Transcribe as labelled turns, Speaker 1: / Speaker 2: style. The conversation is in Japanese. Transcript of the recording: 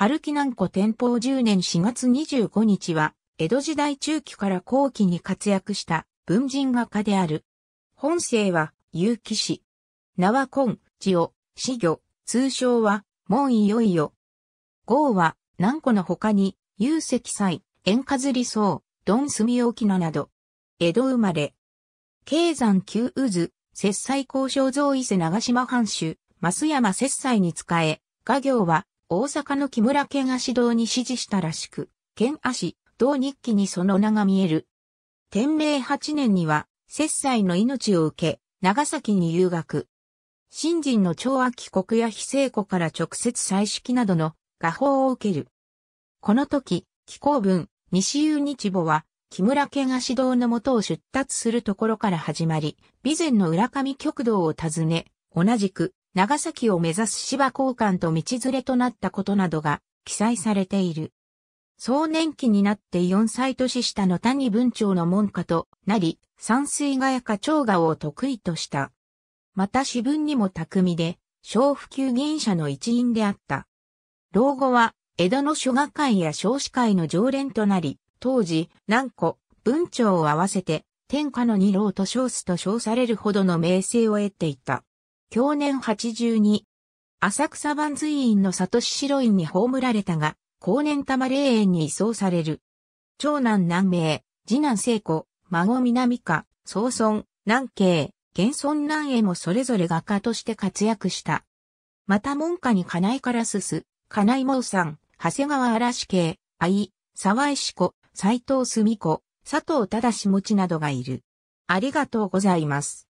Speaker 1: 春木南湖天保10年4月25日は、江戸時代中期から後期に活躍した文人画家である。本姓は、結城氏。名は今、地を、死魚、通称は、門いよいよ。号は、南湖の他に、有石祭、円かずり草、ドどんすみ沖野など。江戸生まれ。経山旧渦、節祭交渉造伊勢長島藩主、増山節祭に仕え、画業は、大阪の木村県足堂に指示したらしく、県足、同日記にその名が見える。天明8年には、切災の命を受け、長崎に留学。新人の長秋国や非正子から直接採式などの画報を受ける。この時、気候文、西遊日母は、木村家が指導のもとを出立するところから始まり、備前の浦上極道を訪ね、同じく、長崎を目指す芝交換と道連れとなったことなどが記載されている。壮年期になって4歳年下の谷文長の門下となり、山水画や花長画を得意とした。また私文にも巧みで、小普及銀社者の一員であった。老後は、江戸の書画会や少子会の常連となり、当時、南湖、文長を合わせて、天下の二老と称すと称されるほどの名声を得ていた。去年82。浅草万随院の里白院に葬られたが、後年玉霊園に移送される。長男南明、次男聖子、孫南家、宗孫、南慶、玄孫南へもそれぞれ画家として活躍した。また門下に金井からすす、金井毛さん、長谷川嵐慶、愛、沢井志子、斎藤澄子、佐藤忠持などがいる。ありがとうございます。